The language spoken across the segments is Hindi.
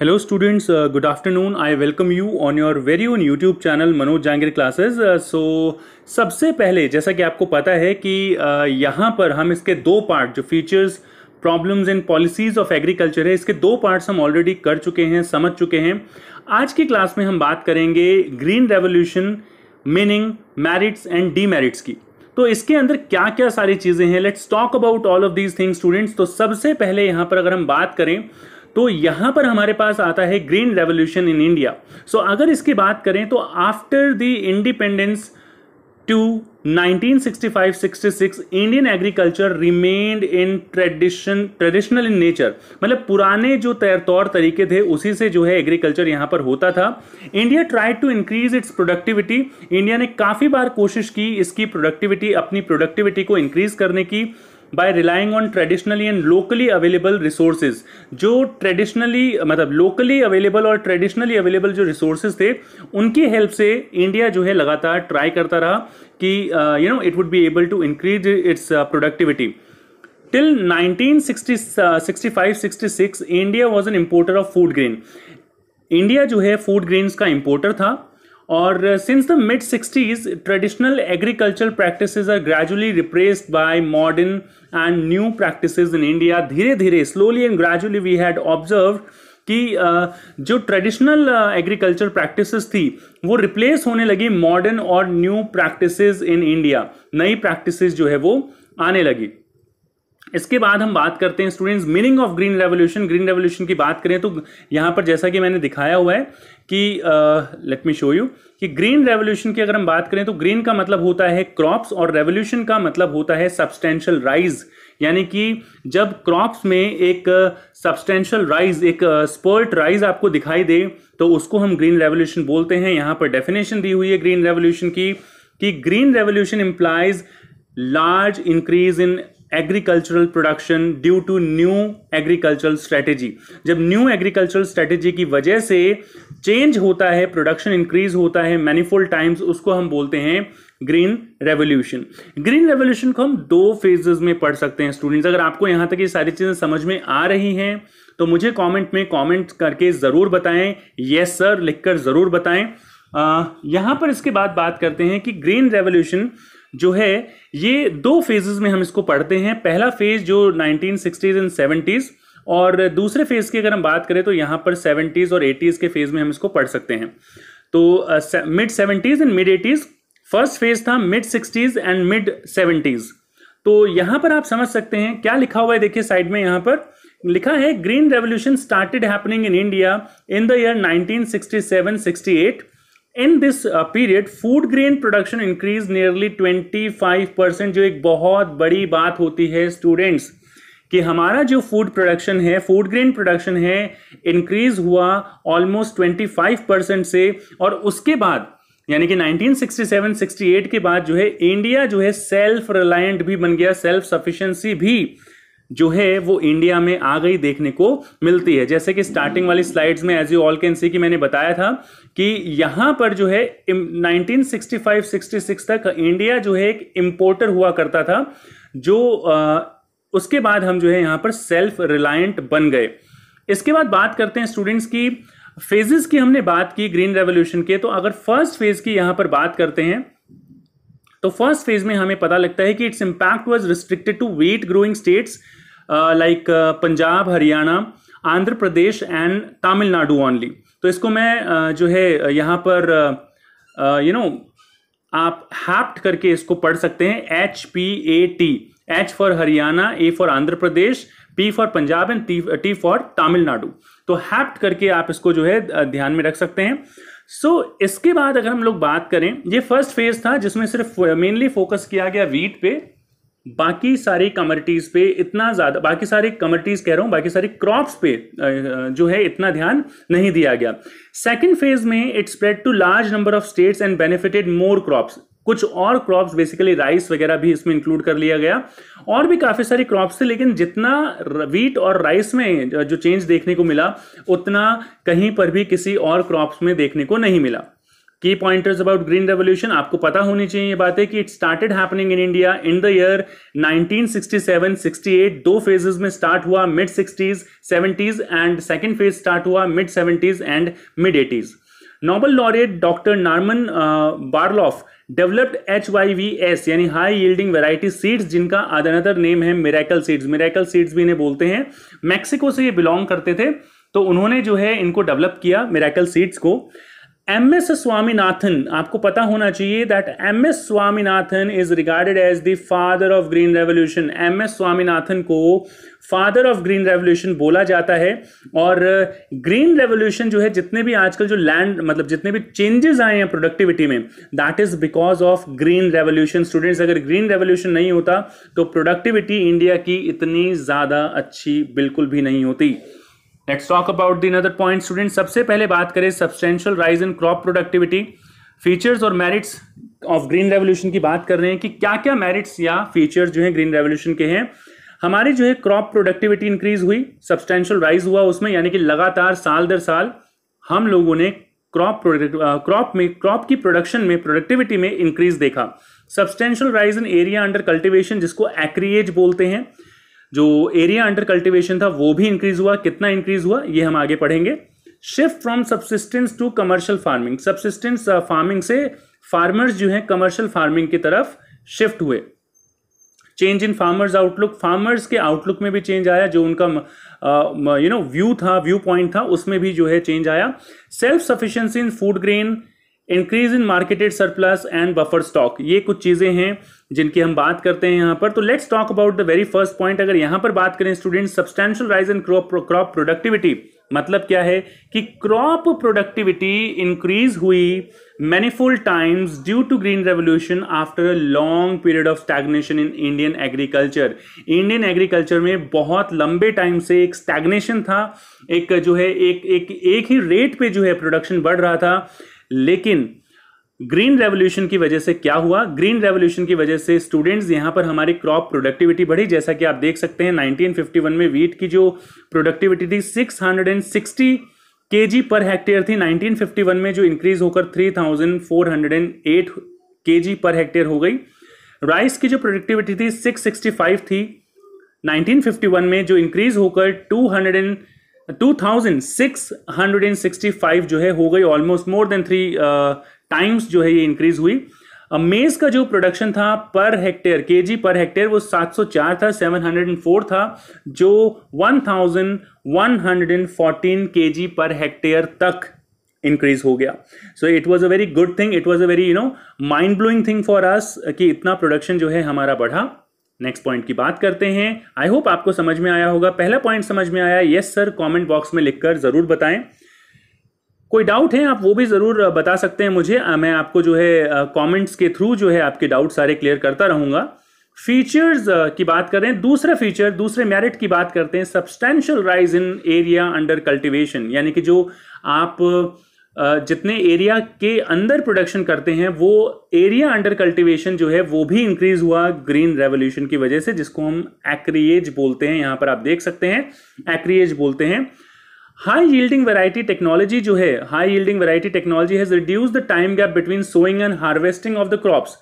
Hello students good afternoon I welcome you on your very own YouTube channel Manoj Jangir classes so सबसे पहले जैसा कि आपको पता है कि uh, यहाँ पर हम इसके दो पार्ट जो features problems and policies of agriculture है इसके दो पार्ट्स हम ऑलरेडी कर चुके हैं समझ चुके हैं आज की क्लास में हम बात करेंगे green revolution meaning merits and D की तो इसके अंदर क्या क्या सारी चीज़ें हैं let's talk about all of these things students तो सबसे पहले यहाँ पर अगर हम बात करें तो यहां पर हमारे पास आता है green revolution in India so अगर इसकी बात करें तो after the independence to 1965-66 Indian agriculture remained in tradition traditional in nature मतलब पुराने जो तौर तरीके थे उसी से जो है एग्रीकल्चर यहाँ पर होता था India try to increase its productivity India ने काफ़ी बार कोशिश की इसकी प्रोडक्टिविटी अपनी प्रोडक्टिविटी को इंक्रीज करने की by relying on traditionally and locally available resources जो ट्रेडिशनली मतलब लोकली अवेलेबल और ट्रेडिशनली अवेलेबल जो रिसोर्सेज थे उनकी हेल्प से इंडिया जो है लगातार ट्राई करता रहा कि you know it would be able to increase its productivity Till 1965-66 India was an importer of food grain India जो है फूड ग्रेन्स का इम्पोर्टर था और since the mid sixties traditional agriculture practice are gradually replaced by modern and new practice in India धीरे धीरे slowly and gradually we had observe कि जो ट्रेडिशनल एग्रीकल्चर प्रैक्टिसेस थी वो रिप्लेस होने लगी मॉडर्न और न्यू प्रैक्टिसेस इन इंडिया नई प्रैक्टिसेस जो है वो आने लगी इसके बाद हम बात करते हैं students meaning of green revolution green revolution की बात करें तो यहाँ पर जैसा कि मैंने दिखाया हुआ है कि लेट मी शो यू कि ग्रीन रेवोल्यूशन की अगर हम बात करें तो ग्रीन का मतलब होता है क्रॉप्स और रेवोल्यूशन का मतलब होता है सब्सटेंशियल राइज यानी कि जब क्रॉप्स में एक सब्सटेंशियल राइज एक स्पर्ट राइज आपको दिखाई दे तो उसको हम ग्रीन रेवोल्यूशन बोलते हैं यहाँ पर डेफिनेशन दी हुई है ग्रीन रेवोल्यूशन की कि green revolution implies large increase in agricultural production due to new agricultural strategy जब न्यू एग्रीकल्चरल स्ट्रेटेजी की वजह से चेंज होता है प्रोडक्शन इंक्रीज होता है मैनिफोल्ड टाइम्स उसको हम बोलते हैं ग्रीन रेवोल्यूशन ग्रीन रेवोल्यूशन को हम दो फेजेस में पढ़ सकते हैं स्टूडेंट्स अगर आपको यहां तक ये सारी चीजें समझ में आ रही हैं तो मुझे कमेंट में कमेंट करके जरूर बताएं यस सर लिखकर जरूर बताएं आ, यहां पर इसके बाद बात करते हैं कि ग्रीन रेवोल्यूशन जो है ये दो फेजेस में हम इसको पढ़ते हैं पहला फेज जो 1960s एंड 70s और दूसरे फेज की अगर हम बात करें तो यहाँ पर 70s और 80s के फेज में हम इसको पढ़ सकते हैं तो mid seventies and mid eighties first phase था mid sixties and mid seventies तो यहां पर आप समझ सकते हैं क्या लिखा हुआ है देखिए साइड में यहां पर लिखा है green revolution started happening in India in the year 1967-68 in this period food grain production increase nearly 25 percent जो एक बहुत बड़ी बात होती है स्टूडेंट्स कि हमारा जो फूड प्रोडक्शन है फूड ग्रेन प्रोडक्शन है इंक्रीज हुआ ऑलमोस्ट 25 परसेंट से और उसके बाद यानी कि 1967-68 के बाद जो है इंडिया जो है सेल्फ रिलायंट भी बन गया सेल्फ सफिशेंसी भी जो है वो इंडिया में आ गई देखने को मिलती है जैसे कि स्टार्टिंग वाली स्लाइड्स में as you all can see कि मैंने बताया था कि यहाँ पर जो है 1965-66 तक इंडिया जो है एक इम्पोर्टर हुआ करता था जो आ, उसके बाद हम जो है यहाँ पर सेल्फ रिलायंट बन गए इसके बाद बात करते हैं स्टूडेंट्स की फेजेस की हमने बात की ग्रीन रेवोल्यूशन के तो अगर फर्स्ट फेज की यहाँ पर बात करते हैं तो फर्स्ट फेज में हमें पता लगता है कि its impact was restricted to wheat growing states like Punjab Haryana Andhra Pradesh and Tamil Nadu only तो इसको मैं uh, जो है यहाँ पर you uh, know uh, you know, आप हैप्ट करके इसको पढ़ सकते हैं H P A T H for Haryana A for Andhra Pradesh P for Punjab and T for Tamil Nadu तो हैप्ट करके आप इसको जो है uh, ध्यान में रख सकते हैं सो so, इसके बाद अगर हम लोग बात करें ये फर्स्ट फेज था जिसमें सिर्फ मेनली uh, फोकस किया गया वीट पे बाकी सारी कमर्टीज पे इतना ज़्यादा बाकी सारी कमर्टीज कह रहा हूं बाकी सारी क्रॉप्स पे uh, uh, जो है इतना ध्यान नहीं दिया गया सेकंड फेज में it spread to large number of states and benefited more crops कुछ और क्रॉप्स बेसिकली राइस वगैरह भी इसमें इंक्लूड कर लिया गया और भी काफ़ी सारी क्रॉप्स थे लेकिन जितना वीट और राइस में जो चेंज देखने को मिला उतना कहीं पर भी किसी और क्रॉप्स में देखने को नहीं मिला की पॉइंटर्स अबाउट ग्रीन रेवोल्यूशन आपको पता होनी चाहिए ये बात है कि it started happening in India in the year 1967 68 दो फेजेस में स्टार्ट हुआ mid 60s 70s and second phase start हुआ mid 70s and mid 80s Nobel laureate doctor Norman Borlaug developed H Y V S यानी हाई यील्डिंग वैरायटी सीड्स जिनका अदर नेम है मेरेकल सीड्स मेरेकल सीड्स भी इन्हें बोलते हैं मैक्सिको से ये बिलोंग करते थे तो उन्होंने जो है इनको डेवलप किया मेरेकल सीड्स को एम एस स्वामीनाथन आपको पता होना चाहिए that M S Swaminathan is regarded as the father of green revolution M S Swaminathan को फादर ऑफ ग्रीन रेवोल्यूशन बोला जाता है और ग्रीन uh, रेवोल्यूशन जो है जितने भी आजकल जो लैंड मतलब जितने भी चेंजेस आए हैं प्रोडक्टिविटी में that is because of green revolution students अगर ग्रीन रेवोल्यूशन नहीं होता तो प्रोडक्टिविटी इंडिया की इतनी ज़्यादा अच्छी बिल्कुल भी नहीं होती let's talk about then other point student सबसे पहले बात करें substantial rise in crop productivity features और मेरिट्स ऑफ ग्रीन रेवोल्यूशन की बात कर रहे हैं कि क्या क्या मेरिट्स या फीचर्स जो है ग्रीन रेवोल्यूशन के हैं हमारी जो है क्रॉप प्रोडक्टिविटी इंक्रीज हुई सब्सटेंशियल राइज हुआ उसमें यानी कि लगातार साल दर साल हम लोगों ने क्रॉप क्रॉप में क्रॉप की प्रोडक्शन में प्रोडक्टिविटी में इंक्रीज देखा substantial rise in area under cultivation जिसको एक्रिएज बोलते हैं जो एरिया अंडर कल्टिवेशन था वो भी इंक्रीज हुआ कितना इंक्रीज हुआ ये हम आगे पढ़ेंगे shift from subsistence to commercial farming subsistence farming से फार्मर्स जो हैं कमर्शियल फार्मिंग की तरफ शिफ्ट हुए change in farmers outlook farmers के आउटलुक में भी चेंज आया जो उनका यू नो व्यू था व्यू पॉइंट था उसमें भी जो है चेंज आया self sufficiency in food grain increase in marketed surplus and buffer stock ये कुछ चीज़ें हैं जिनकी हम बात करते हैं यहाँ पर तो let's talk about the very first point अगर यहाँ पर बात करें student substantial rise in crop crop productivity मतलब क्या है कि क्रॉप प्रोडक्टिविटी इंक्रीज हुई manyfold times due to green revolution after a long period of stagnation in Indian agriculture Indian agriculture में बहुत लंबे टाइम से एक स्टैग्नेशन था एक जो है एक एक एक ही रेट पे जो है प्रोडक्शन बढ़ रहा था लेकिन ग्रीन रेवोल्यूशन की वजह से क्या हुआ ग्रीन रेवोल्यूशन की वजह से स्टूडेंट्स यहां पर हमारी क्रॉप प्रोडक्टिविटी बढ़ी जैसा कि आप देख सकते हैं 1951 में वीट की जो प्रोडक्टिविटी थी 660 जी पर हेक्टेयर थी 1951 में जो इंक्रीज होकर 3408 जी पर हेक्टेयर हो गई राइस की जो प्रोडक्टिविटी थी 665 थी 1951 में जो इंक्रीज होकर एंड 2665 जो है हो गई almost more than three times जो है ये इंक्रीज हुई मेज uh, का जो प्रोडक्शन था per hectare KG per hectare वो 704 था 704 था जो 1114 केजी पर हेक्टेयर तक इंक्रीज हो गया so it was a very good thing it was a very you know mind blowing thing for us कि इतना प्रोडक्शन जो है हमारा बढ़ा नेक्स्ट पॉइंट की बात करते हैं आई होप आपको समझ में आया होगा पहला पॉइंट समझ में आया यस सर कमेंट बॉक्स में लिखकर ज़रूर बताएं कोई डाउट है आप वो भी ज़रूर बता सकते हैं मुझे मैं आपको जो है कमेंट्स के थ्रू जो है आपके डाउट सारे क्लियर करता रहूंगा फीचर्स की बात करें दूसरा फीचर दूसरे मेरिट की बात करते हैं substantial rise in area under cultivation यानी कि जो आप जितने एरिया के अंदर प्रोडक्शन करते हैं वो एरिया अंडर कल्टीवेशन जो है वो भी इंक्रीज हुआ ग्रीन रेवोल्यूशन की वजह से जिसको हम एक्रिएज बोलते हैं यहाँ पर आप देख सकते हैं एक्रिएज बोलते हैं हाई यील्डिंग वैरायटी टेक्नोलॉजी जो है high yielding variety technology has reduce the time gap between sowing and harvesting of the crops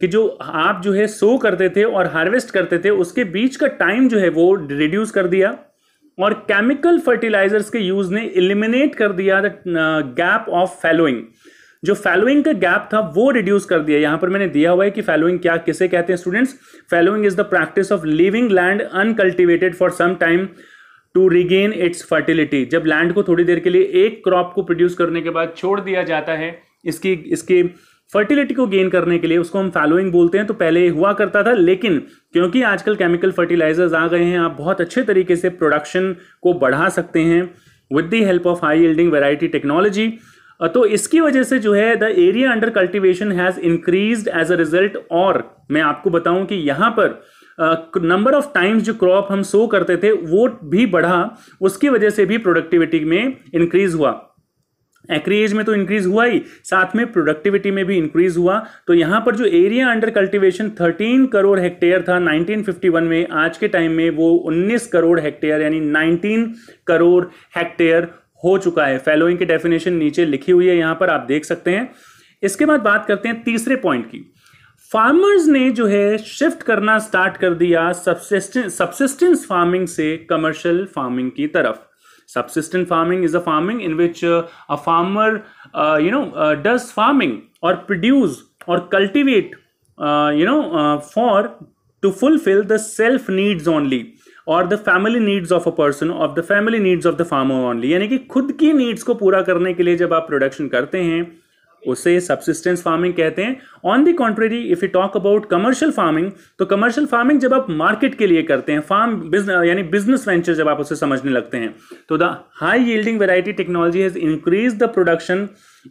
कि जो आप जो है सो करते थे और हार्वेस्ट करते थे उसके बीच का टाइम जो है वो रिड्यूस कर दिया और केमिकल फर्टिलाइजर्स के यूज ने इलिमिनेट कर दिया गैप ऑफ फैलोइंग जो फैलोइंग का गैप था वो रिड्यूस कर दिया यहां पर मैंने दिया हुआ है कि फैलोइंग क्या किसे कहते हैं students fallowing is the practice of living land uncultivated for some time to regain its fertility जब लैंड को थोड़ी देर के लिए एक क्रॉप को प्रोड्यूस करने के बाद छोड़ दिया जाता है इसकी इसकी फर्टिलिटी को गेन करने के लिए उसको हम फैलोइंग बोलते हैं तो पहले हुआ करता था लेकिन क्योंकि आजकल केमिकल फर्टिलाइजर्स आ गए हैं आप बहुत अच्छे तरीके से प्रोडक्शन को बढ़ा सकते हैं with the help of high yielding variety technology तो इसकी वजह से जो है the area under cultivation has increase as a result और मैं आपको बताऊं कि यहाँ पर नंबर ऑफ टाइम्स जो क्रॉप हम सो करते थे वो भी बढ़ा उसकी वजह से भी प्रोडक्टिविटी में इंक्रीज हुआ एक्रीज में तो इंक्रीज हुआ ही साथ में प्रोडक्टिविटी में भी इंक्रीज हुआ तो यहाँ पर जो area under cultivation 13 crore hectare था 1951 में आज के टाइम में वो 19 करोड़ हेक्टेयर यानी 19 करोड़ हेक्टेयर हो चुका है फैलोइंग की डेफिनेशन नीचे लिखी हुई है यहाँ पर आप देख सकते हैं इसके बाद बात करते हैं तीसरे पॉइंट की फार्मर्स ने जो है शिफ्ट करना स्टार्ट कर दिया सब्सिस्टेंस फार्मिंग से कमर्शियल फार्मिंग की तरफ subsistent farming is a farming in which uh, a farmer uh, you know uh, does farming or produce or cultivate you know for to fulfill the self needs only और the family needs of a person of the family needs of the farmer only यानी कि खुद की नीड्स को पूरा करने के लिए जब आप प्रोडक्शन करते हैं उसे सब्सिस्टेंस फार्मिंग कहते हैं on the contrary if you talk about commercial farming तो कमर्शियल फार्मिंग जब आप मार्केट के लिए करते हैं फार्म यानी बिजनेस वेंचर जब आप उसे समझने लगते हैं तो the high yielding variety technology has increase the production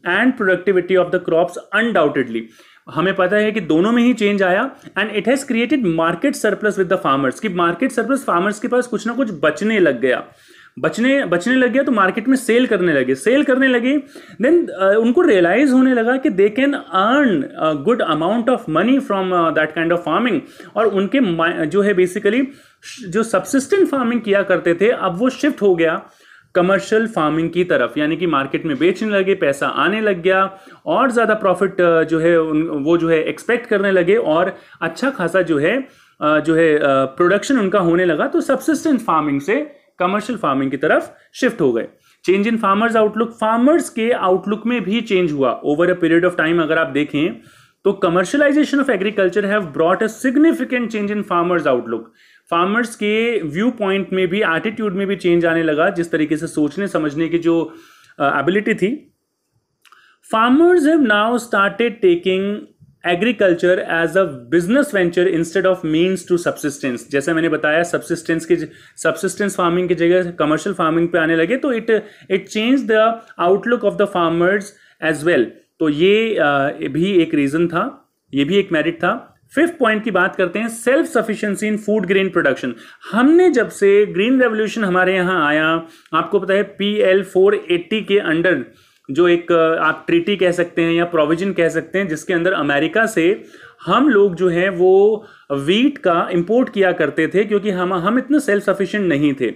and productivity of the crops undoubtedly हमें पता है कि दोनों में ही चेंज आया and it has created market surplus with the farmers कि मार्केट सरप्लस फार्मर्स के पास कुछ ना कुछ बचने लग गया बचने बचने लग गया तो मार्केट में सेल करने लगे सेल करने लगे देन uh, उनको रियलाइज होने लगा कि they can earn good amount of money from that kind of farming और उनके जो है बेसिकली जो सबसिस्टेंट फार्मिंग किया करते थे अब वो शिफ्ट हो गया कमर्शियल फार्मिंग की तरफ यानी कि मार्केट में बेचने लगे पैसा आने लग गया और ज़्यादा प्रॉफिट uh, जो है वो जो है एक्सपेक्ट करने लगे और अच्छा खासा जो है uh, जो है प्रोडक्शन उनका होने लगा तो सब्सिस्टेंट फार्मिंग से कमर्शियल फार्मिंग की तरफ शिफ्ट हो गए change in farmers outlook farmers के आउटलुक में भी चेंज हुआ over a period of time अगर आप देखें तो commercialisation of agriculture have brought a significant change in farmers outlook farmers के व्यू पॉइंट में भी एटीट्यूड में भी चेंज आने लगा जिस तरीके से सोचने समझने की जो एबिलिटी uh, थी farmers have now started taking agriculture as a business venture instead of means to subsistence जैसे मैंने बताया सब्सिस्टेंस की सब्सिस्टेंस फार्मिंग की जगह कमर्शियल फार्मिंग पे आने लगे तो it it change the outlook of the farmers as well तो ये भी एक रीज़न था ये भी एक मेरिट था फिफ्थ पॉइंट की बात करते हैं self sufficiency in food grain production हमने जब से ग्रीन रेवोल्यूशन हमारे यहाँ आया आपको पता है पी एल फोर एट्टी के अंडर जो एक आप ट्रीटी कह सकते हैं या प्रोविजन कह सकते हैं जिसके अंदर अमेरिका से हम लोग जो हैं वो वीट का इंपोर्ट किया करते थे क्योंकि हम हम इतना सेल्फ सफिशिएंट नहीं थे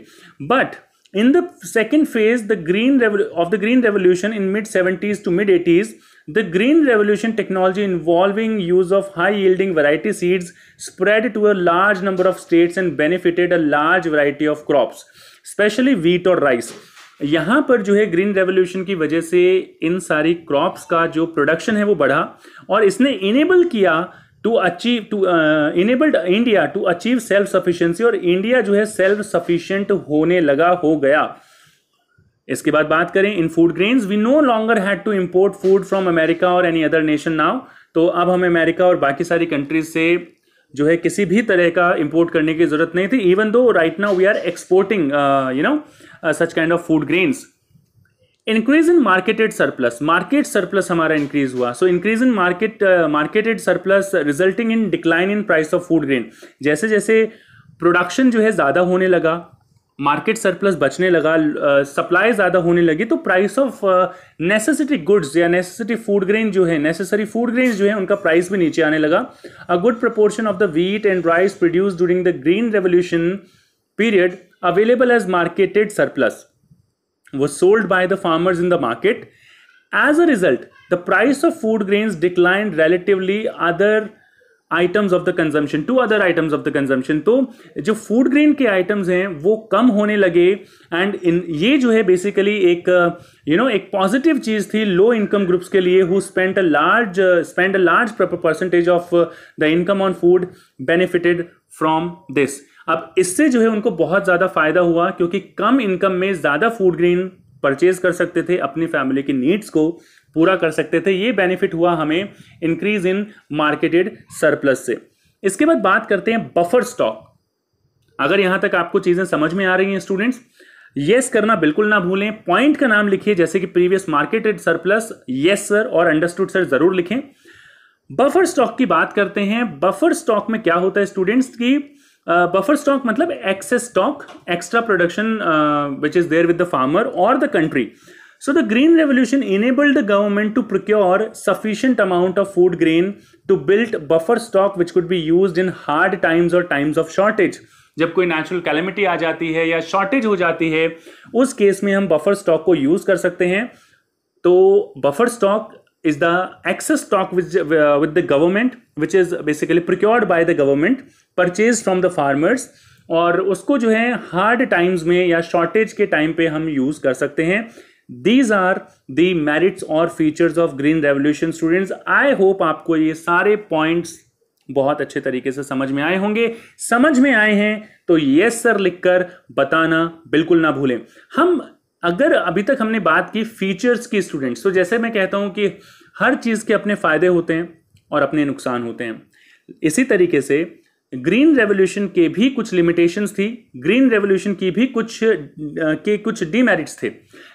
but in the second phase the green of the green revolution in mid seventies to mid eighties the green revolution technology involving use of high yielding variety seeds spread to a large number of states and benefited a large variety of crops specially wheat और राइस यहाँ पर जो है ग्रीन रेवोल्यूशन की वजह से इन सारी क्रॉप्स का जो प्रोडक्शन है वो बढ़ा और इसने इनेबल किया to achieve to enabled India to achieve self sufficiency और इंडिया जो है सेल्फ सफिशियंट होने लगा हो गया इसके बाद बात करें in food grains we no longer had to import food from America और एनी अदर नेशन नाउ तो अब हम अमेरिका और बाकी सारी कंट्रीज से जो है किसी भी तरह का इंपोर्ट करने की ज़रूरत नहीं थी even though right now we are exporting you know such kind of food grains increase in marketed surplus market surplus हमारा इंक्रीज हुआ so increase in market marketed surplus resulting in decline in price of food grain जैसे जैसे प्रोडक्शन जो है ज़्यादा होने लगा मार्केट सरप्लस बचने लगा सप्लाई ज़्यादा होने लगी तो प्राइस ऑफ नेसेसिटी गुड्स या नेसेसिटी फूड ग्रेन जो है नेसेसरी फूड ग्रेन जो है उनका प्राइस भी नीचे आने लगा a good proportion of the wheat and rice produce during the green revolution period available as marketed surplus वो sold by the farmers in the market as a result the price of food grains decline relatively other items of the consumption to other items of the consumption तो जो फूड ग्रेन के आइटम्स हैं वो कम होने लगे एंड इन ये जो है बेसिकली एक यू you नो know, एक पॉजिटिव चीज़ थी लो इनकम ग्रुप्स के लिए who spend a large spend a large percentage of the income on food benefited from this अब इससे जो है उनको बहुत ज़्यादा फायदा हुआ क्योंकि कम इनकम में ज़्यादा फूड ग्रेन परचेज कर सकते थे अपनी फैमिली की नीड्स को पूरा कर सकते थे ये बेनिफिट हुआ हमें इंक्रीज इन मार्केटेड सरप्लस से इसके बाद बात करते हैं बफर स्टॉक अगर यहां तक आपको चीजें समझ में आ रही हैं स्टूडेंट्स यस करना बिल्कुल ना भूलें पॉइंट का नाम लिखिए जैसे कि previous marketed surplus yes sir और अंडरस्टूड सर जरूर लिखें बफर स्टॉक की बात करते हैं बफर स्टॉक में क्या होता है स्टूडेंट्स की बफर स्टॉक मतलब excess stock extra production which is there with the farmer और the country so the green revolution enabled the government to procure sufficient amount of food grain to build buffer stock which could be use in hard times और टाइम्स ऑफ शॉर्टेज जब कोई नेचुरल कैलमिटी आ जाती है या शॉर्टेज हो जाती है उस केस में हम बफर स्टॉक को यूज कर सकते हैं तो buffer stock is the excess stock with the government which is basically procured by the government purchase from the farmers और उसको जो है हार्ड टाइम्स में या शॉर्टेज के टाइम पे हम यूज कर सकते हैं दीज आर दी मेरिट्स और features of green revolution students I hope आपको ये सारे पॉइंट्स बहुत अच्छे तरीके से समझ में आए होंगे समझ में आए हैं तो यस सर लिखकर बताना बिल्कुल ना भूलें हम अगर अभी तक हमने बात की फीचर्स की स्टूडेंट्स तो जैसे मैं कहता हूं कि हर चीज़ के अपने फ़ायदे होते हैं और अपने नुकसान होते हैं इसी तरीके से ग्रीन रेवोल्यूशन के भी कुछ लिमिटेशंस थी ग्रीन रेवोल्यूशन की भी कुछ के कुछ डीमेरिट्स थे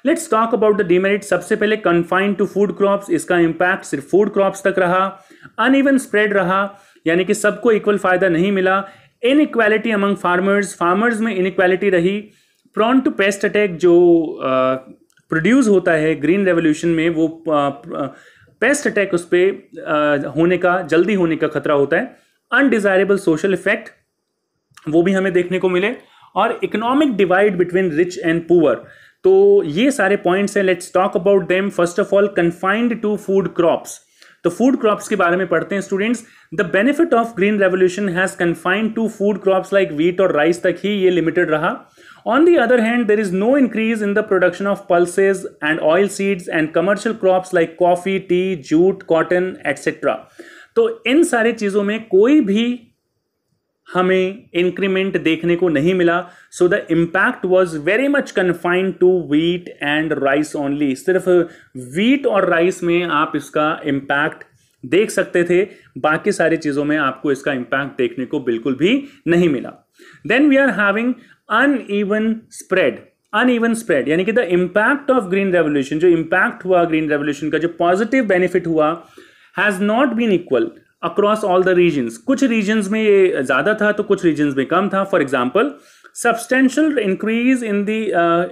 let's talk about the demerit सबसे पहले कन्फाइंड टू फूड क्रॉप्स इसका इम्पैक्ट सिर्फ फूड क्रॉप्स तक रहा अनइवन स्प्रेड रहा यानी कि सबको इक्वल फायदा नहीं मिला इनइक्वालिटी अमंग फार्मर्स फार्मर्स में इक्वालिटी रही प्रॉन टू पेस्ट अटैक जो प्रोड्यूस होता है ग्रीन रेवोल्यूशन में वो पेस्ट अटैक उस पर होने का जल्दी होने का खतरा होता है अनडिजायरेबल सोशल इफेक्ट वो भी हमें देखने को मिले और economic divide between rich and poor तो ये सारे पॉइंट्स हैं let's talk about them first of all confined to food crops तो फूड क्रॉप्स के बारे में पढ़ते हैं students the benefit of green revolution has confined to food crops like wheat और राइस तक ही ये लिमिटेड रहा on the other hand there is no increase in the production of pulses and oil seeds and commercial crops like coffee tea jute cotton etcetera तो इन सारी चीज़ों में कोई भी हमें इंक्रीमेंट देखने को नहीं मिला so the impact was very much confined to wheat and rice only सिर्फ वीट और राइस में आप इसका इम्पैक्ट देख सकते थे बाकी सारी चीज़ों में आपको इसका इम्पैक्ट देखने को बिल्कुल भी नहीं मिला then we are having uneven spread uneven spread यानी कि the impact of green revolution जो इम्पैक्ट हुआ ग्रीन रेवोल्यूशन का जो पॉजिटिव बेनिफिट हुआ has not been equal across all the region कुछ रीजन में ये ज़्यादा था तो कुछ रीजन में कम था for example substantial increase in the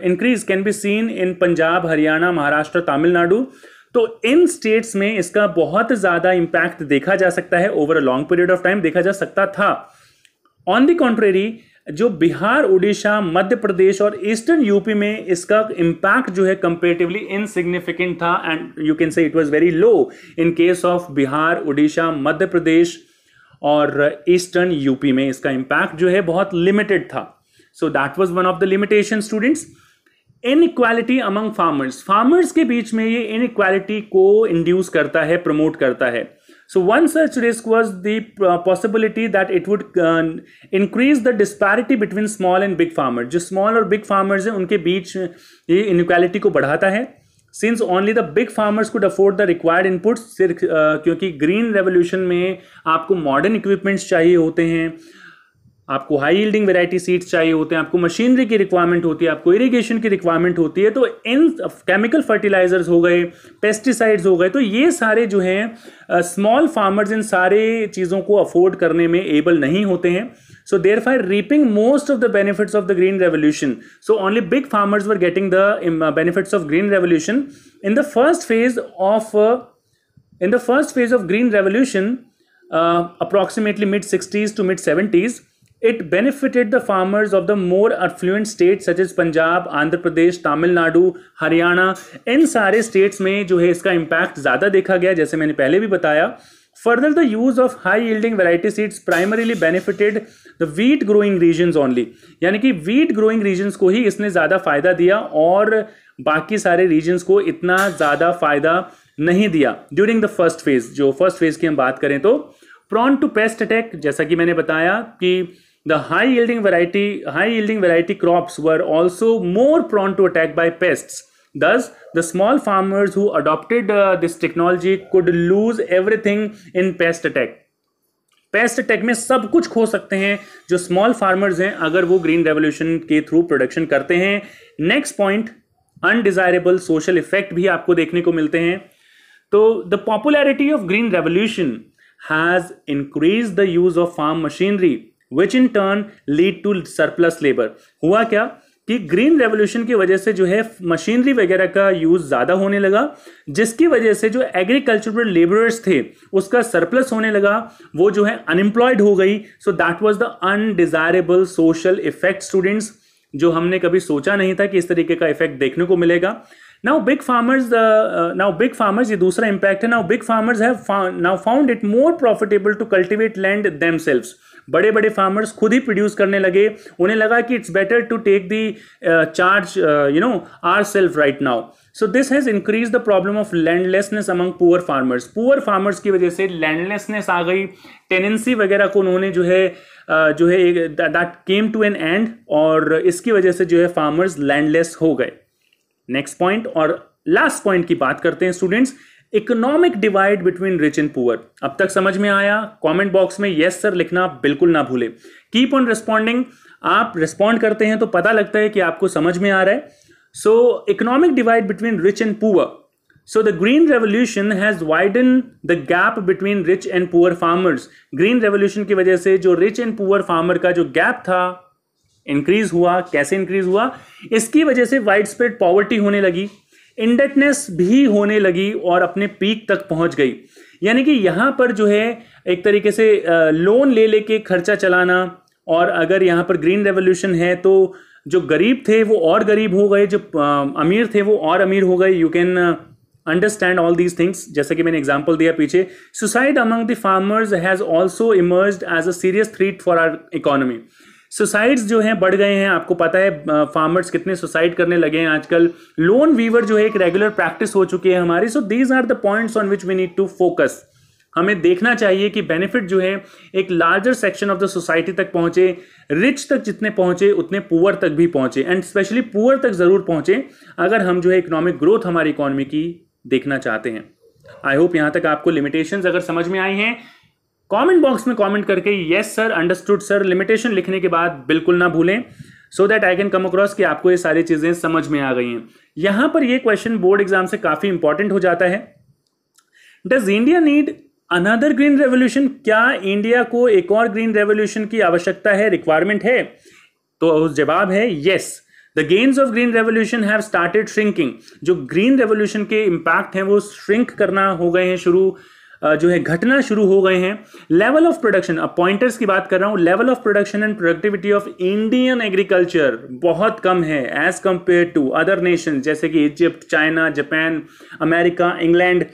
increase can be seen in Punjab Haryana Maharashtra Tamil Nadu तो इन स्टेट्स में इसका बहुत ज़्यादा इंपैक्ट देखा जा सकता है over a long period of time देखा जा सकता था ऑन द कॉन्ट्रेरी जो बिहार उड़ीसा मध्य प्रदेश और ईस्टर्न यूपी में इसका इम्पैक्ट जो है कंपेरेटिवली इनसिग्निफिकेंट था and you can say it was very low in case of Bihar Orissa Madhya Pradesh और ईस्टर्न यूपी में इसका इम्पैक्ट जो है बहुत लिमिटेड था so that was one of the limitation students equality among farmers farmers के बीच में ये इनक्वालिटी को इंड्यूस करता है प्रमोट करता है So one such risk was the uh, possibility that it would uh, increase the disparity between small and big farmers. जो small और big farmers हैं उनके बीच ये inequality को बढ़ाता है since only the big farmers could afford the required inputs सिर्फ क्योंकि ग्रीन रेवोल्यूशन में आपको मॉडर्न इक्विपमेंट्स चाहिए होते हैं आपको हाई यील्डिंग वेराइटी सीड्स चाहिए होते हैं आपको मशीनरी की रिक्वायरमेंट होती है आपको इरीगेशन की रिक्वायरमेंट होती है तो इन केमिकल फर्टिलाइजर्स हो गए पेस्टिसाइड्स हो गए तो ये सारे जो हैं स्मॉल फार्मर्स इन सारे चीज़ों को अफोर्ड करने में एबल नहीं होते हैं so there fire reaping most of the benefits of the green revolution so only big farmers were getting the benefits of green revolution in the first phase of in the first phase of green revolution approximately mid sixties to mid seventies it benefited the farmers of the more affluent state such is Punjab Andhra Pradesh Tamil Nadu Haryana इन सारे स्टेट्स में जो है इसका इम्पैक्ट ज़्यादा देखा गया जैसे मैंने पहले भी बताया further the use of high yielding variety seeds primarily benefited the wheat growing region only यानी कि वीट ग्रोइंग रीजन को ही इसने ज़्यादा फायदा दिया और बाकी सारे रीजन्स को इतना ज़्यादा फायदा नहीं दिया ड्यूरिंग द फर्स्ट फेज जो फर्स्ट फेज की हम बात करें तो प्रॉन टू पेस्ट अटैक जैसा कि मैंने बताया कि The high yielding variety, high yielding variety crops were also more prone to attack by pests. Thus, the small farmers who adopted uh, this technology could lose everything in pest attack. Pest attack में सब कुछ खो सकते हैं जो स्मॉल फार्मर्स हैं अगर वो ग्रीन रेवोल्यूशन के थ्रू प्रोडक्शन करते हैं next point undesirable social effect भी आपको देखने को मिलते हैं तो the popularity of green revolution has increase the use of farm machinery which in turn lead to surplus labour हुआ क्या कि ग्रीन रेवोल्यूशन की वजह से जो है मशीनरी वगैरह का यूज़ ज़्यादा होने लगा जिसकी वजह से जो एग्रीकल्चरल लेबरर्स थे उसका सरप्लस होने लगा वो जो है अनएम्प्लॉयड हो गई so that was the undesirable social effect students जो हमने कभी सोचा नहीं था कि इस तरीके का इफेक्ट देखने को मिलेगा now big farmers now big farmers ये दूसरा इंपैक्ट है now big farmers have now found it more profitable to cultivate land themselves बड़े बड़े फार्मर्स खुद ही प्रोड्यूस करने लगे उन्हें लगा कि it's better to take the charge you know our self right now so this has increase the problem of landlessness among poor farmers poor farmers की वजह से लैंडलेसनेस आ गई टेनेंसी वगैरह को उन्होंने जो है uh, जो है that came to an end और इसकी वजह से जो है फार्मर्स लैंडलेस हो गए नेक्स्ट पॉइंट और लास्ट पॉइंट की बात करते हैं students economic divide between rich and poor अब तक समझ में आया कमेंट बॉक्स में यस सर लिखना बिल्कुल ना भूले कीप ऑन रिस्पॉन्डिंग आप रिस्पॉन्ड करते हैं तो पता लगता है कि आपको समझ में आ रहा है so economic divide between rich and poor so the green revolution has widen the gap between rich and poor farmers green revolution की वजह से जो रिच एंड पुअर फार्मर का जो गैप था इंक्रीज हुआ कैसे इंक्रीज हुआ इसकी वजह से वाइड स्प्रेड पॉवर्टी होने लगी इंडेटनेस भी होने लगी और अपने पीक तक पहुंच गई यानी कि यहाँ पर जो है एक तरीके से लोन ले लेके खर्चा चलाना और अगर यहाँ पर ग्रीन रेवोल्यूशन है तो जो गरीब थे वो और गरीब हो गए जो अमीर थे वो और अमीर हो गए you can understand all these things जैसे कि मैंने एग्जाम्पल दिया पीछे suicide among the farmers has also emerge as a serious threat for our economy suicides जो हैं बढ़ गए हैं आपको पता है फार्मर्स कितने सुसाइड करने लगे हैं आजकल लोन वीवर जो है एक रेगुलर प्रैक्टिस हो चुकी है हमारी so these are the points on which we need to focus हमें देखना चाहिए कि बेनिफिट जो है एक larger section of the society तक पहुंचे रिच तक जितने पहुंचे उतने पुअर तक भी पहुंचे एंड स्पेशली पुअर तक ज़रूर पहुंचे अगर हम जो है इकोनॉमिक ग्रोथ हमारी इकोनॉमी की देखना चाहते हैं आई होप यहाँ तक आपको लिमिटेशंस अगर समझ में आई हैं कमेंट बॉक्स में कमेंट करके yes sir understood sir limitation लिखने के बाद बिल्कुल ना भूलें so that I can come across कि आपको ये सारी चीज़ें समझ में आ गई हैं यहां पर ये क्वेश्चन बोर्ड एग्जाम से काफ़ी इंपॉर्टेंट हो जाता है does India need another green revolution क्या इंडिया को एक और ग्रीन रेवोल्यूशन की आवश्यकता है रिक्वायरमेंट है तो जवाब है yes the gains of green revolution have started shrinking जो ग्रीन रेवोल्यूशन के इम्पैक्ट हैं वो श्रिंक करना हो गए हैं शुरू जो है घटना शुरू हो गए हैं लेवल ऑफ प्रोडक्शन अब पॉइंटर्स की बात कर रहा हूं level of production and productivity of Indian agriculture बहुत कम है as compare to other nation जैसे कि Egypt China Japan America England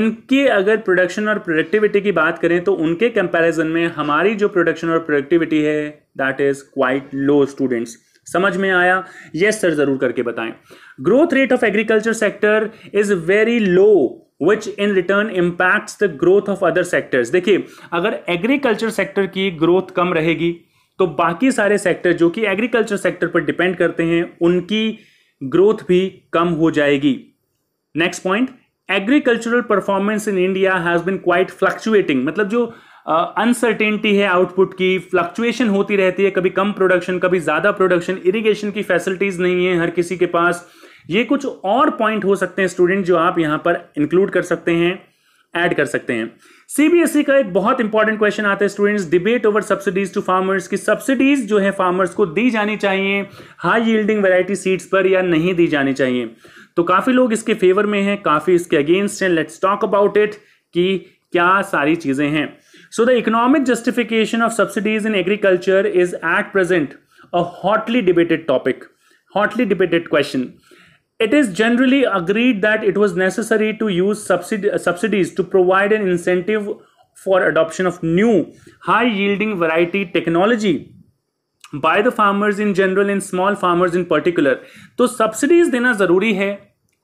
इनके अगर प्रोडक्शन और प्रोडक्टिविटी की बात करें तो उनके कंपैरिजन में हमारी जो प्रोडक्शन और प्रोडक्टिविटी है that is quite low students समझ में आया यस yes, सर जरूर करके बताएं growth rate of agriculture sector is very low which in return impact the growth of other sectors देखिए अगर एग्रीकल्चर सेक्टर की ग्रोथ कम रहेगी तो बाकी सारे सेक्टर जो कि एग्रीकल्चर सेक्टर पर डिपेंड करते हैं उनकी ग्रोथ भी कम हो जाएगी next point agricultural performance in India has been quite fluctuating मतलब जो अनसर्टेनिटी uh, है आउटपुट की फ्लक्चुएशन होती रहती है कभी कम प्रोडक्शन कभी ज़्यादा प्रोडक्शन इरिगेशन की फैसिलिटीज़ नहीं है हर किसी के पास uh, ये कुछ और पॉइंट हो सकते हैं स्टूडेंट जो आप यहां पर इंक्लूड कर सकते हैं ऐड कर सकते हैं सीबीएसई e का एक बहुत इंपॉर्टेंट क्वेश्चन आता है students debate over subsidies to farmers की सब्सिडीज जो है फार्मर्स को दी जानी चाहिए हाई यील्डिंग वैरायटी सीड्स पर या नहीं दी जानी चाहिए तो काफ़ी लोग इसके फेवर में हैं काफ़ी इसके अगेंस्ट हैं लेट्स टॉक अबाउट इट कि क्या सारी चीज़ें हैं so the economic justification of subsidies in agriculture is at present a hotly debated topic hotly debated question it is generally agreed that it was necessary to use subsidi- subsidies to provide an incentive for adoption of new high yielding variety technology by the farmers in general and small farmers in particular तो subsidies dena zaruri hai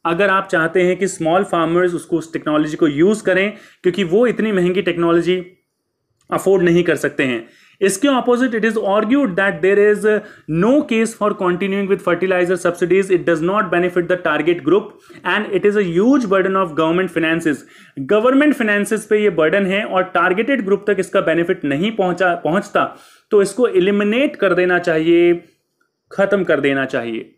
अगर आप चाहते हैं कि स्मॉल फार्मर्स उसको उस टेक्नोलॉजी को यूज़ करें क्योंकि वो इतनी महंगी टेक्नोलॉजी अफोर्ड नहीं कर सकते हैं इसके opposite it is argued that there is no case for continuing with fertilizer subsidies it does not benefit the target group and it is a burden of government finances government finances पे ये बर्डन है और टारगेटेड ग्रुप तक इसका बेनिफिट नहीं पहुंचा पहुंचता तो इसको इलिमिनेट कर देना चाहिए खत्म कर देना चाहिए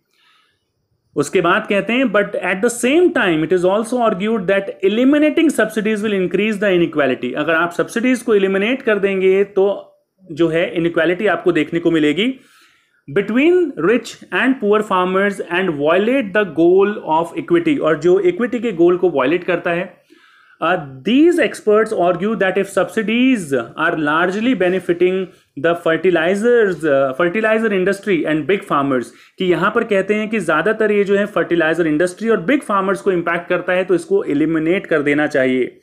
उसके बाद कहते हैं but at the same time it is also argued that eliminating subsidies will increase the inequality अगर आप सब्सिडीज को इलिमिनेट कर देंगे तो जो है इनक्वालिटी आपको देखने को मिलेगी between rich and poor farmers and violate the goal of equity और जो इक्विटी के गोल को वॉयलेट करता है these experts argue that if subsidies are largely benefiting the fertilizers fertilizer industry and big farmers कि यहाँ पर कहते हैं कि ज़्यादातर ये जो है फर्टिलाइजर इंडस्ट्री और बिग फार्मर्स को इंपैक्ट करता है तो इसको एलिमिनेट कर देना चाहिए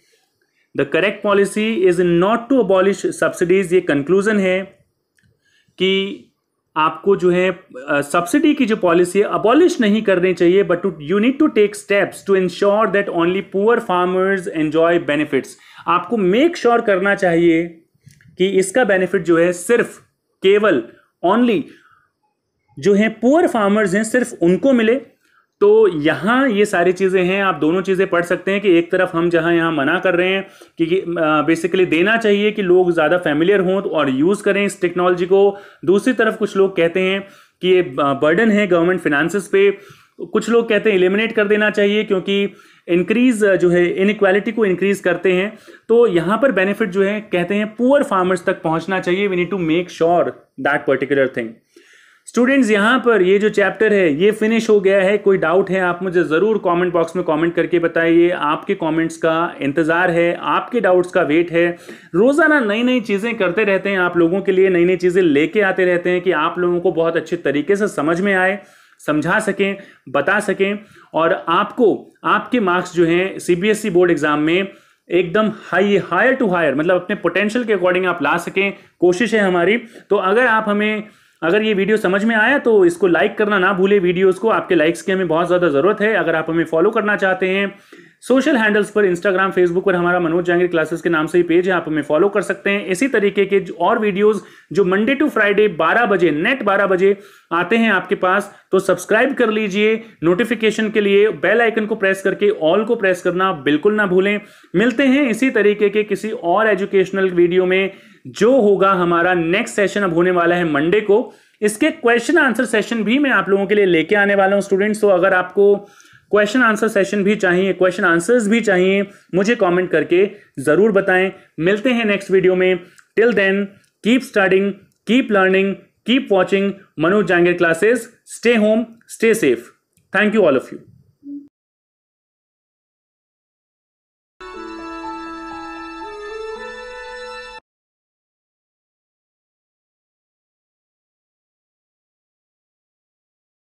the correct policy is not to abolish subsidies ये कंक्लूजन है कि आपको जो है सब्सिडी की जो पॉलिसी है अबॉलिश नहीं करनी चाहिए but to you need to take steps to ensure that only poor farmers enjoy benefits आपको मेक श्योर sure करना चाहिए कि इसका बेनिफिट जो है सिर्फ केवल ओनली जो है पुअर फार्मर्स हैं सिर्फ उनको मिले तो यहाँ ये सारी चीज़ें हैं आप दोनों चीज़ें पढ़ सकते हैं कि एक तरफ हम जहाँ यहाँ मना कर रहे हैं कि बेसिकली देना चाहिए कि लोग ज़्यादा फैमिलियर हों तो और यूज़ करें इस टेक्नोलॉजी को दूसरी तरफ कुछ लोग कहते हैं कि ये बर्डन है गवर्नमेंट फिनंसिस पे कुछ लोग कहते हैं एलिमिनेट कर देना चाहिए क्योंकि इंक्रीज जो है इनक्वालिटी को इंक्रीज करते हैं तो यहाँ पर बेनिफिट जो है कहते हैं पुअर फार्मर्स तक पहुँचना चाहिए we need to make sure that particular thing students यहाँ पर ये जो चैप्टर है ये फिनिश हो गया है कोई डाउट है आप मुझे ज़रूर कमेंट बॉक्स में कमेंट करके बताइए आपके कमेंट्स का इंतज़ार है आपके डाउट्स का वेट है रोज़ाना नई नई चीज़ें करते रहते हैं आप लोगों के लिए नई नई चीज़ें लेके आते रहते हैं कि आप लोगों को बहुत अच्छे तरीके से समझ में आए समझा सकें बता सकें और आपको आपके मार्क्स जो हैं सीबीएसई बोर्ड एग्ज़ाम में एकदम हाई हायर टू हायर मतलब अपने पोटेंशियल के अकॉर्डिंग आप ला सकें कोशिश है हमारी तो अगर आप हमें अगर ये वीडियो समझ में आया तो इसको लाइक करना ना भूले वीडियोस को आपके लाइक्स की हमें बहुत ज़्यादा ज़रूरत है अगर आप हमें फॉलो करना चाहते हैं सोशल हैंडल्स पर इंस्टाग्राम फेसबुक पर हमारा मनोज जांगिर क्लासेस के नाम से ही पेज है आप हमें फॉलो कर सकते हैं इसी तरीके के और वीडियोज जो मंडे टू फ्राइडे 12 बजे नेट 12 बजे आते हैं आपके पास तो सब्सक्राइब कर लीजिए नोटिफिकेशन के लिए बेल आइकन को प्रेस करके ऑल को प्रेस करना बिल्कुल ना भूलें मिलते हैं इसी तरीके के किसी और एजुकेशनल वीडियो में जो होगा हमारा नेक्स्ट सेशन अब होने वाला है मंडे को इसके क्वेश्चन आंसर सेशन भी मैं आप लोगों के लिए लेके आने वाला हूँ स्टूडेंट्स तो अगर आपको क्वेश्चन आंसर सेशन भी चाहिए क्वेश्चन आंसर्स भी चाहिए मुझे कमेंट करके ज़रूर बताएं मिलते हैं नेक्स्ट वीडियो में till then keep starting keep learning keep watching Manoj Jange classes stay home stay safe thank you all of you